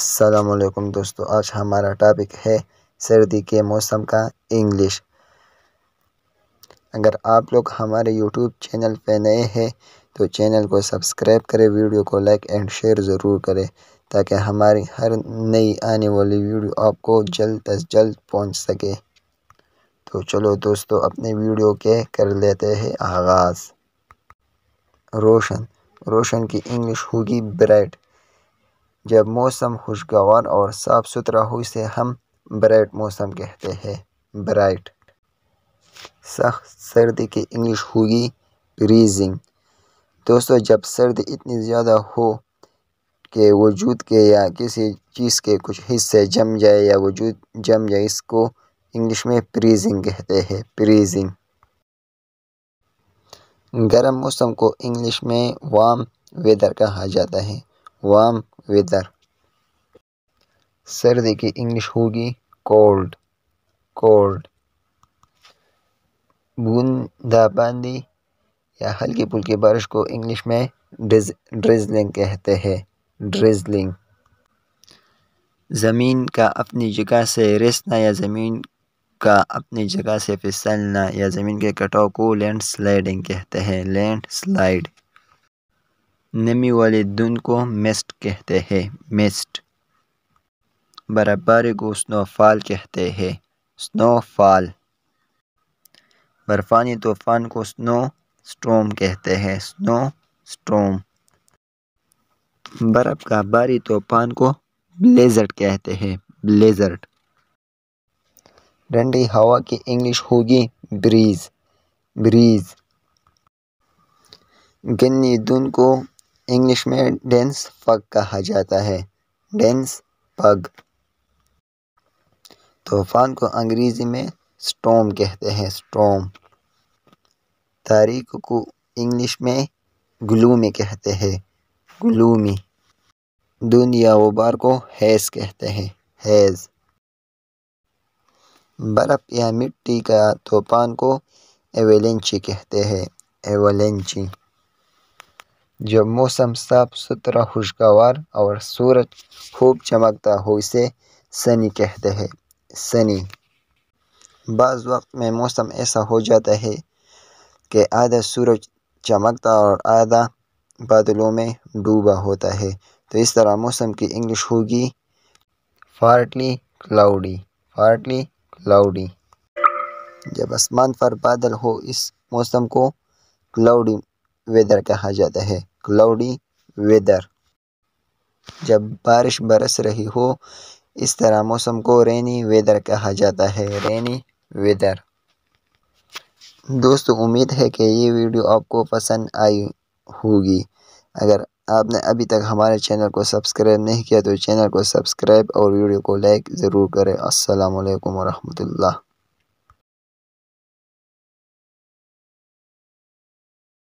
असलकुम दोस्तों आज हमारा टॉपिक है सर्दी के मौसम का इंग्लिश अगर आप लोग हमारे यूट्यूब चैनल पर नए हैं तो चैनल को सब्सक्राइब करें वीडियो को लाइक एंड शेयर ज़रूर करें ताकि हमारी हर नई आने वाली वीडियो आपको जल्द अज जल्द पहुंच सके तो चलो दोस्तों अपने वीडियो के कर लेते हैं आगाज़ रोशन रोशन की इंग्लिश होगी ब्राइट जब मौसम खुशगवार और साफ़ सुथरा हो इसे हम ब्राइट मौसम कहते हैं ब्राइट सख्त सर्दी की इंग्लिश होगी रीजिंग दोस्तों जब सर्दी इतनी ज़्यादा हो कि वजूद के या किसी चीज़ के कुछ हिस्से जम जाए या वजूद जम जाए इसको इंग्लिश में प्रीजिंग कहते हैं प्रीजिंग गर्म मौसम को इंग्लिश में वाम वेदर कहा जाता है वाम वेदर सर देखिए इंग्लिश होगी कोल्ड कोल्ड बूंदाबांदी या हल्की फुल्की बारिश को इंग्लिश में ड्रिज ड्रिजलिंग कहते हैं ड्रिजलिंग ज़मीन का अपनी जगह से रिसना या ज़मीन का अपनी जगह से फिसलना या ज़मीन के कटाव को लैंड स्लाइडिंग कहते हैं लैंड स्लाइड नमी वाले दिन को मेस्ट कहते हैं मेस्ट बर्फबारी को स्नोफॉल कहते हैं स्नोफॉल बर्फ़ानी तूफ़ान को स्नो स्ट्रोम कहते हैं स्नो स्ट्रोम बर्फ़ का बारी तूफ़ान को ब्लेजर्ड कहते हैं ब्लेजर्ड ठंडी हवा की इंग्लिश होगी ब्रीज ब्रीज गन्नी धुन को इंग्लिश में डेंस पग कहा जाता है डेंस पग तूफान को अंग्रेज़ी में स्टोम कहते हैं स्टोम तारीख को इंग्लिश में ग्लूमी कहते हैं ग्लूमी दुनिया वबार को हैज़ कहते हैं हैज़ बर्फ़ या मिट्टी का तूफान को एवेलेंची कहते हैं एवेलेंची जब मौसम साफ सुथरा खुशगवार और सूरज खूब चमकता हो इसे सनी कहते हैं सनी बाज़ वक्त में मौसम ऐसा हो जाता है कि आधा सूरज चमकता और आधा बादलों में डूबा होता है तो इस तरह मौसम की इंग्लिश होगी फार्टली क्लाउडी फार्टली क्लाउडी जब आसमान पर बादल हो इस मौसम को क्लाउडी वेदर कहा जाता है क्लाउडी वेदर जब बारिश बरस रही हो इस तरह मौसम को रेनी वेदर कहा जाता है रेनी वेदर दोस्तों उम्मीद है कि ये वीडियो आपको पसंद आई होगी अगर आपने अभी तक हमारे चैनल को सब्सक्राइब नहीं किया तो चैनल को सब्सक्राइब और वीडियो को लाइक ज़रूर करें अस्सलाम वालेकुम रहमतुल्लाह